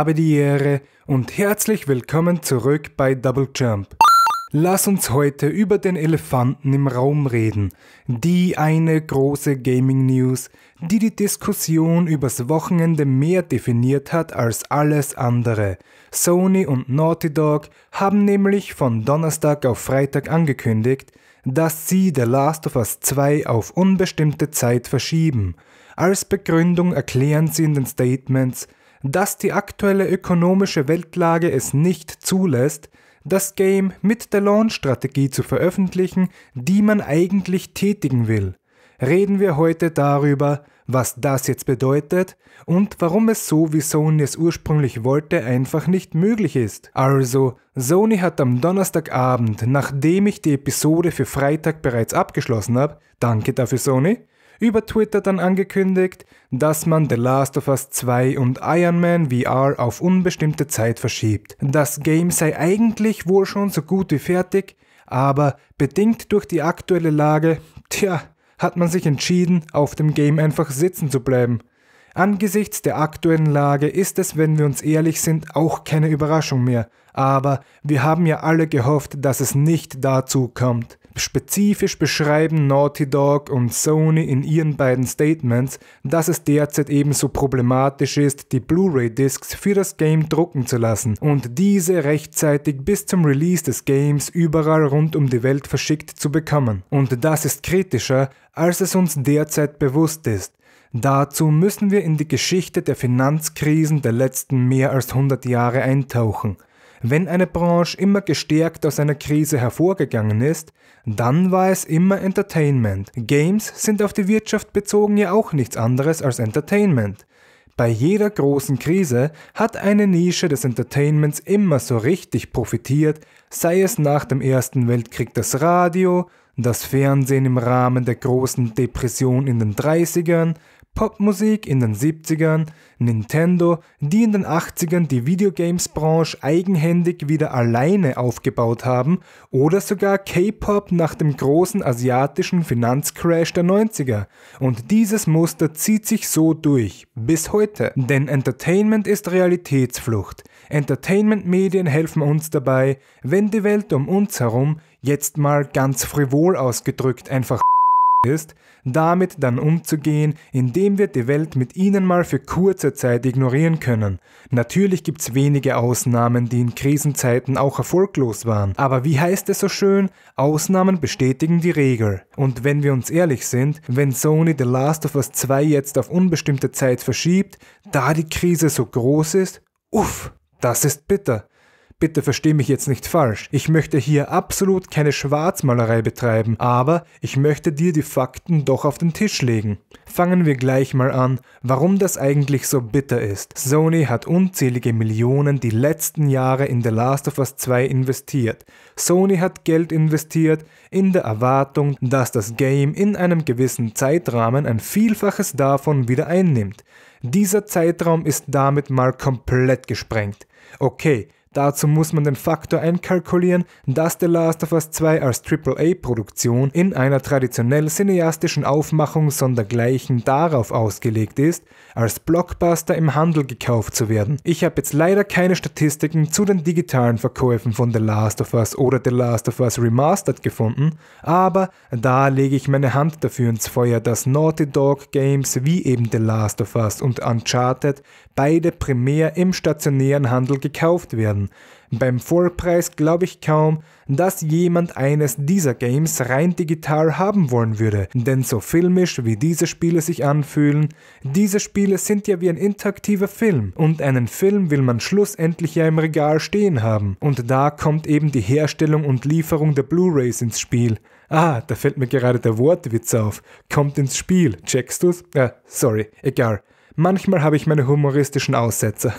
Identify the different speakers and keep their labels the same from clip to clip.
Speaker 1: habe die Ehre und herzlich willkommen zurück bei Double Jump. Lass uns heute über den Elefanten im Raum reden, die eine große Gaming News, die die Diskussion übers Wochenende mehr definiert hat als alles andere. Sony und Naughty Dog haben nämlich von Donnerstag auf Freitag angekündigt, dass sie The Last of Us 2 auf unbestimmte Zeit verschieben. Als Begründung erklären sie in den Statements, dass die aktuelle ökonomische Weltlage es nicht zulässt, das Game mit der Launch-Strategie zu veröffentlichen, die man eigentlich tätigen will. Reden wir heute darüber, was das jetzt bedeutet und warum es so, wie Sony es ursprünglich wollte, einfach nicht möglich ist. Also, Sony hat am Donnerstagabend, nachdem ich die Episode für Freitag bereits abgeschlossen habe, danke dafür Sony, über Twitter dann angekündigt, dass man The Last of Us 2 und Iron Man VR auf unbestimmte Zeit verschiebt. Das Game sei eigentlich wohl schon so gut wie fertig, aber bedingt durch die aktuelle Lage, tja, hat man sich entschieden, auf dem Game einfach sitzen zu bleiben. Angesichts der aktuellen Lage ist es, wenn wir uns ehrlich sind, auch keine Überraschung mehr. Aber wir haben ja alle gehofft, dass es nicht dazu kommt. Spezifisch beschreiben Naughty Dog und Sony in ihren beiden Statements, dass es derzeit ebenso problematisch ist, die Blu-ray-Discs für das Game drucken zu lassen und diese rechtzeitig bis zum Release des Games überall rund um die Welt verschickt zu bekommen. Und das ist kritischer, als es uns derzeit bewusst ist. Dazu müssen wir in die Geschichte der Finanzkrisen der letzten mehr als 100 Jahre eintauchen. Wenn eine Branche immer gestärkt aus einer Krise hervorgegangen ist, dann war es immer Entertainment. Games sind auf die Wirtschaft bezogen ja auch nichts anderes als Entertainment. Bei jeder großen Krise hat eine Nische des Entertainments immer so richtig profitiert, sei es nach dem Ersten Weltkrieg das Radio, das Fernsehen im Rahmen der großen Depression in den 30ern, Popmusik in den 70ern, Nintendo, die in den 80ern die Videogames-Branche eigenhändig wieder alleine aufgebaut haben oder sogar K-Pop nach dem großen asiatischen Finanzcrash der 90er. Und dieses Muster zieht sich so durch, bis heute. Denn Entertainment ist Realitätsflucht. Entertainment-Medien helfen uns dabei, wenn die Welt um uns herum jetzt mal ganz frivol ausgedrückt einfach ist, damit dann umzugehen, indem wir die Welt mit ihnen mal für kurze Zeit ignorieren können. Natürlich gibt's wenige Ausnahmen, die in Krisenzeiten auch erfolglos waren, aber wie heißt es so schön, Ausnahmen bestätigen die Regel. Und wenn wir uns ehrlich sind, wenn Sony The Last of Us 2 jetzt auf unbestimmte Zeit verschiebt, da die Krise so groß ist, uff, das ist bitter. Bitte versteh mich jetzt nicht falsch. Ich möchte hier absolut keine Schwarzmalerei betreiben, aber ich möchte dir die Fakten doch auf den Tisch legen. Fangen wir gleich mal an, warum das eigentlich so bitter ist. Sony hat unzählige Millionen die letzten Jahre in The Last of Us 2 investiert. Sony hat Geld investiert in der Erwartung, dass das Game in einem gewissen Zeitrahmen ein Vielfaches davon wieder einnimmt. Dieser Zeitraum ist damit mal komplett gesprengt. Okay, Dazu muss man den Faktor einkalkulieren, dass The Last of Us 2 als AAA-Produktion in einer traditionell cineastischen Aufmachung sondergleichen darauf ausgelegt ist, als Blockbuster im Handel gekauft zu werden. Ich habe jetzt leider keine Statistiken zu den digitalen Verkäufen von The Last of Us oder The Last of Us Remastered gefunden, aber da lege ich meine Hand dafür ins Feuer, dass Naughty Dog Games wie eben The Last of Us und Uncharted beide primär im stationären Handel gekauft werden werden. Beim Vollpreis glaube ich kaum, dass jemand eines dieser Games rein digital haben wollen würde, denn so filmisch wie diese Spiele sich anfühlen, diese Spiele sind ja wie ein interaktiver Film und einen Film will man schlussendlich ja im Regal stehen haben. Und da kommt eben die Herstellung und Lieferung der Blu-rays ins Spiel. Ah, da fällt mir gerade der Wortwitz auf. Kommt ins Spiel, checkst du's? Äh, sorry, egal. Manchmal habe ich meine humoristischen Aussetzer.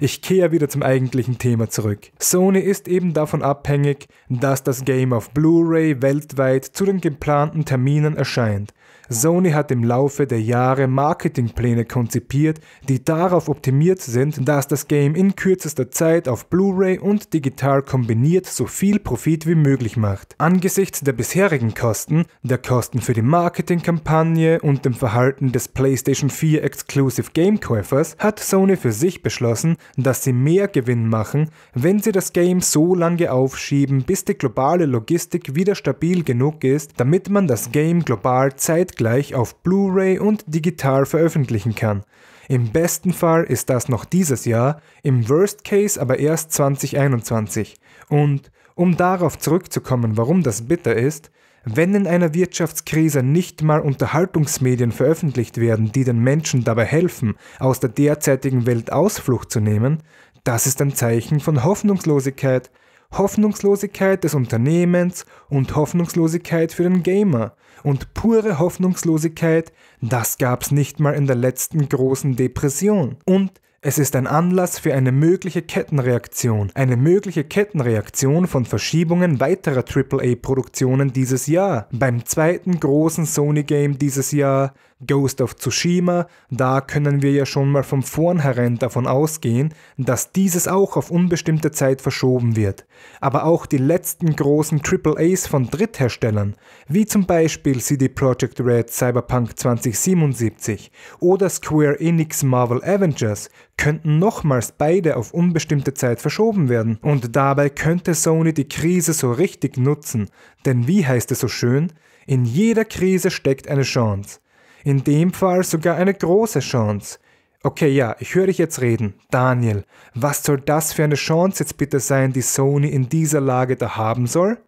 Speaker 1: Ich kehre wieder zum eigentlichen Thema zurück. Sony ist eben davon abhängig, dass das Game auf Blu-ray weltweit zu den geplanten Terminen erscheint. Sony hat im Laufe der Jahre Marketingpläne konzipiert, die darauf optimiert sind, dass das Game in kürzester Zeit auf Blu-ray und digital kombiniert so viel Profit wie möglich macht. Angesichts der bisherigen Kosten, der Kosten für die Marketingkampagne und dem Verhalten des PlayStation 4 Exclusive Game Käufers hat Sony für sich beschlossen, dass sie mehr Gewinn machen, wenn sie das Game so lange aufschieben, bis die globale Logistik wieder stabil genug ist, damit man das Game global zeitgleich zeitgleich auf Blu-ray und digital veröffentlichen kann. Im besten Fall ist das noch dieses Jahr, im Worst Case aber erst 2021. Und um darauf zurückzukommen, warum das bitter ist, wenn in einer Wirtschaftskrise nicht mal Unterhaltungsmedien veröffentlicht werden, die den Menschen dabei helfen, aus der derzeitigen Welt Ausflucht zu nehmen, das ist ein Zeichen von Hoffnungslosigkeit, Hoffnungslosigkeit des Unternehmens und Hoffnungslosigkeit für den Gamer. Und pure Hoffnungslosigkeit, das gab's nicht mal in der letzten großen Depression. Und es ist ein Anlass für eine mögliche Kettenreaktion, eine mögliche Kettenreaktion von Verschiebungen weiterer AAA-Produktionen dieses Jahr. Beim zweiten großen Sony-Game dieses Jahr, Ghost of Tsushima, da können wir ja schon mal von vornherein davon ausgehen, dass dieses auch auf unbestimmte Zeit verschoben wird. Aber auch die letzten großen AAAs von Drittherstellern, wie zum Beispiel CD Projekt Red Cyberpunk 2077 oder Square Enix Marvel Avengers, könnten nochmals beide auf unbestimmte Zeit verschoben werden. Und dabei könnte Sony die Krise so richtig nutzen, denn wie heißt es so schön, in jeder Krise steckt eine Chance. In dem Fall sogar eine große Chance. Okay, ja, ich höre dich jetzt reden. Daniel, was soll das für eine Chance jetzt bitte sein, die Sony in dieser Lage da haben soll?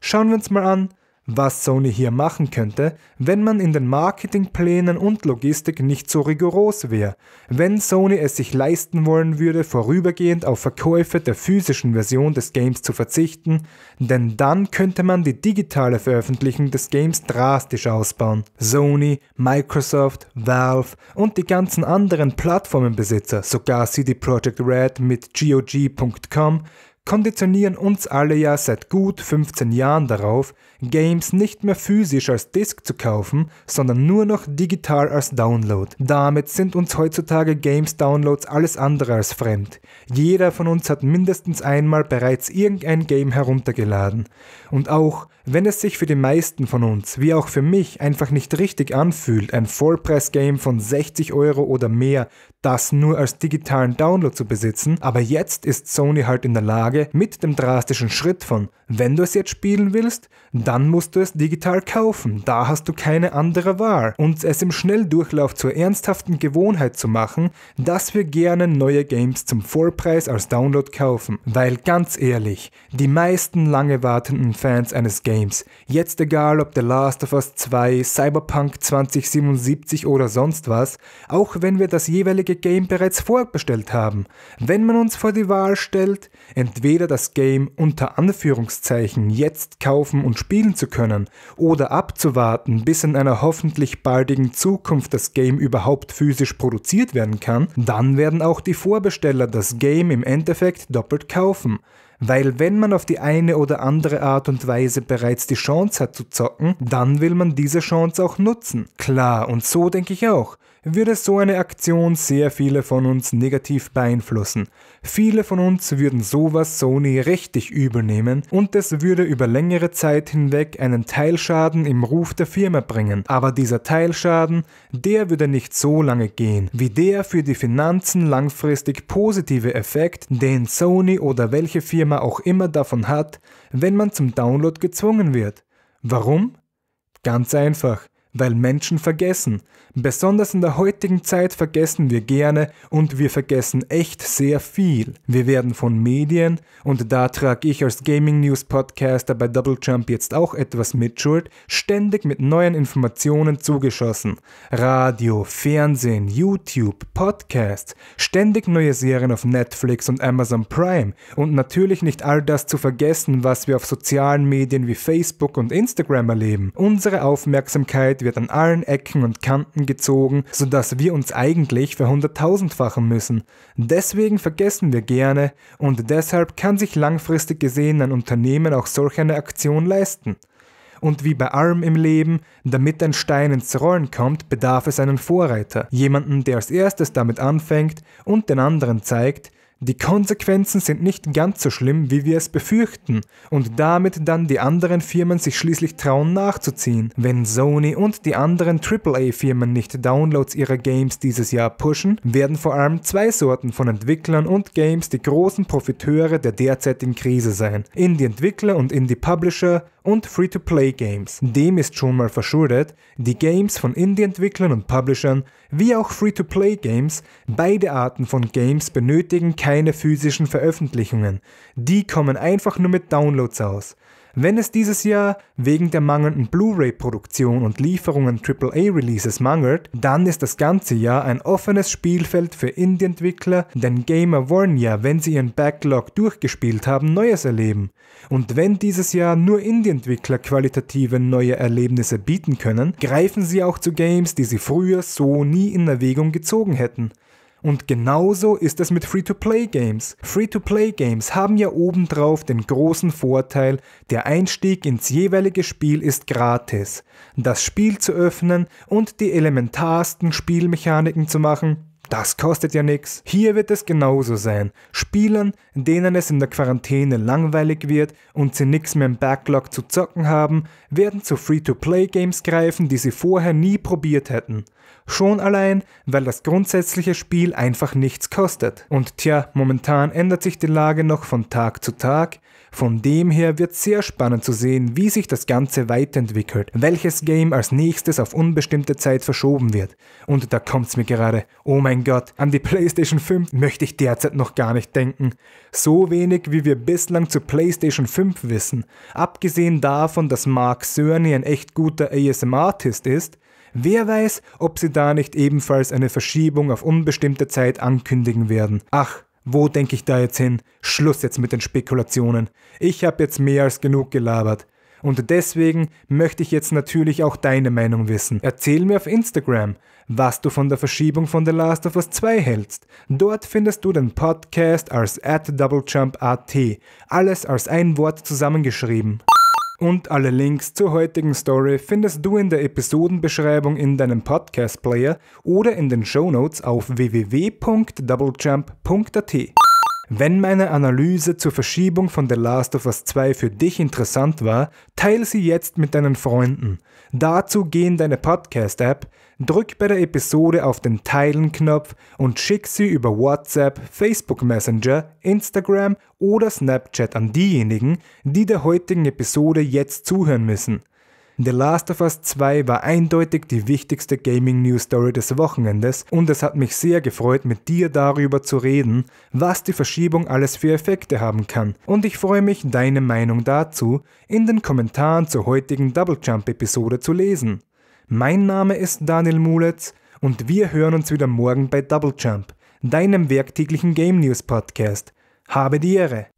Speaker 1: Schauen wir uns mal an, was Sony hier machen könnte, wenn man in den Marketingplänen und Logistik nicht so rigoros wäre, wenn Sony es sich leisten wollen würde, vorübergehend auf Verkäufe der physischen Version des Games zu verzichten, denn dann könnte man die digitale Veröffentlichung des Games drastisch ausbauen. Sony, Microsoft, Valve und die ganzen anderen Plattformenbesitzer, sogar CD Projekt Red mit GOG.com, konditionieren uns alle ja seit gut 15 Jahren darauf, Games nicht mehr physisch als Disk zu kaufen, sondern nur noch digital als Download. Damit sind uns heutzutage Games-Downloads alles andere als fremd. Jeder von uns hat mindestens einmal bereits irgendein Game heruntergeladen. Und auch wenn es sich für die meisten von uns, wie auch für mich, einfach nicht richtig anfühlt, ein Vollpreis-Game von 60 Euro oder mehr, das nur als digitalen Download zu besitzen, aber jetzt ist Sony halt in der Lage, mit dem drastischen Schritt von, wenn du es jetzt spielen willst, dann musst du es digital kaufen, da hast du keine andere Wahl. Und es im Schnelldurchlauf zur ernsthaften Gewohnheit zu machen, dass wir gerne neue Games zum Vollpreis als Download kaufen. Weil ganz ehrlich, die meisten lange wartenden Fans eines Games Games. Jetzt egal, ob The Last of Us 2, Cyberpunk 2077 oder sonst was, auch wenn wir das jeweilige Game bereits vorbestellt haben. Wenn man uns vor die Wahl stellt, entweder das Game unter Anführungszeichen jetzt kaufen und spielen zu können oder abzuwarten, bis in einer hoffentlich baldigen Zukunft das Game überhaupt physisch produziert werden kann, dann werden auch die Vorbesteller das Game im Endeffekt doppelt kaufen. Weil wenn man auf die eine oder andere Art und Weise bereits die Chance hat zu zocken, dann will man diese Chance auch nutzen. Klar, und so denke ich auch würde so eine Aktion sehr viele von uns negativ beeinflussen. Viele von uns würden sowas Sony richtig übel nehmen und es würde über längere Zeit hinweg einen Teilschaden im Ruf der Firma bringen. Aber dieser Teilschaden, der würde nicht so lange gehen, wie der für die Finanzen langfristig positive Effekt, den Sony oder welche Firma auch immer davon hat, wenn man zum Download gezwungen wird. Warum? Ganz einfach weil Menschen vergessen. Besonders in der heutigen Zeit vergessen wir gerne und wir vergessen echt sehr viel. Wir werden von Medien, und da trage ich als Gaming News Podcaster bei Double Jump jetzt auch etwas Mitschuld, ständig mit neuen Informationen zugeschossen. Radio, Fernsehen, YouTube, Podcasts, ständig neue Serien auf Netflix und Amazon Prime und natürlich nicht all das zu vergessen, was wir auf sozialen Medien wie Facebook und Instagram erleben. Unsere Aufmerksamkeit wird an allen Ecken und Kanten gezogen, sodass wir uns eigentlich verhunderttausendfachen müssen. Deswegen vergessen wir gerne und deshalb kann sich langfristig gesehen ein Unternehmen auch solch eine Aktion leisten. Und wie bei allem im Leben, damit ein Stein ins Rollen kommt, bedarf es einen Vorreiter, jemanden, der als erstes damit anfängt und den anderen zeigt, die Konsequenzen sind nicht ganz so schlimm, wie wir es befürchten, und damit dann die anderen Firmen sich schließlich trauen nachzuziehen. Wenn Sony und die anderen AAA-Firmen nicht Downloads ihrer Games dieses Jahr pushen, werden vor allem zwei Sorten von Entwicklern und Games die großen Profiteure der derzeitigen Krise sein. Indie-Entwickler und Indie-Publisher und Free-to-Play-Games. Dem ist schon mal verschuldet, die Games von Indie-Entwicklern und Publishern, wie auch Free-to-Play-Games, beide Arten von Games benötigen keine keine physischen Veröffentlichungen. Die kommen einfach nur mit Downloads aus. Wenn es dieses Jahr wegen der mangelnden Blu-ray-Produktion und Lieferungen AAA-Releases mangelt, dann ist das ganze Jahr ein offenes Spielfeld für Indie-Entwickler, denn Gamer wollen ja, wenn sie ihren Backlog durchgespielt haben, Neues erleben. Und wenn dieses Jahr nur Indie-Entwickler qualitative neue Erlebnisse bieten können, greifen sie auch zu Games, die sie früher so nie in Erwägung gezogen hätten. Und genauso ist es mit Free-to-Play-Games. Free-to-Play-Games haben ja obendrauf den großen Vorteil, der Einstieg ins jeweilige Spiel ist gratis. Das Spiel zu öffnen und die elementarsten Spielmechaniken zu machen, das kostet ja nichts. Hier wird es genauso sein. Spielern, denen es in der Quarantäne langweilig wird und sie nichts mehr im Backlog zu zocken haben, werden zu Free-to-Play-Games greifen, die sie vorher nie probiert hätten. Schon allein, weil das grundsätzliche Spiel einfach nichts kostet. Und tja, momentan ändert sich die Lage noch von Tag zu Tag. Von dem her wird sehr spannend zu sehen, wie sich das Ganze weiterentwickelt, welches Game als nächstes auf unbestimmte Zeit verschoben wird. Und da kommt's mir gerade, oh mein mein Gott, an die PlayStation 5 möchte ich derzeit noch gar nicht denken. So wenig, wie wir bislang zu PlayStation 5 wissen. Abgesehen davon, dass Mark Cerny ein echt guter ASM-Artist ist, Wer weiß, ob sie da nicht ebenfalls eine Verschiebung auf unbestimmte Zeit ankündigen werden. Ach, wo denke ich da jetzt hin? Schluss jetzt mit den Spekulationen. Ich habe jetzt mehr als genug gelabert. Und deswegen möchte ich jetzt natürlich auch deine Meinung wissen. Erzähl mir auf Instagram, was du von der Verschiebung von The Last of Us 2 hältst. Dort findest du den Podcast als at doublejump.at. Alles als ein Wort zusammengeschrieben. Und alle Links zur heutigen Story findest du in der Episodenbeschreibung in deinem Podcast-Player oder in den Shownotes auf www.doublejump.at. Wenn meine Analyse zur Verschiebung von The Last of Us 2 für dich interessant war, teile sie jetzt mit deinen Freunden. Dazu geh in deine Podcast-App, drück bei der Episode auf den Teilen-Knopf und schick sie über WhatsApp, Facebook Messenger, Instagram oder Snapchat an diejenigen, die der heutigen Episode jetzt zuhören müssen. The Last of Us 2 war eindeutig die wichtigste Gaming-News-Story des Wochenendes und es hat mich sehr gefreut, mit dir darüber zu reden, was die Verschiebung alles für Effekte haben kann. Und ich freue mich, deine Meinung dazu in den Kommentaren zur heutigen Double Jump-Episode zu lesen. Mein Name ist Daniel Muletz und wir hören uns wieder morgen bei Double Jump, deinem werktäglichen Game News Podcast. Habe die Ehre!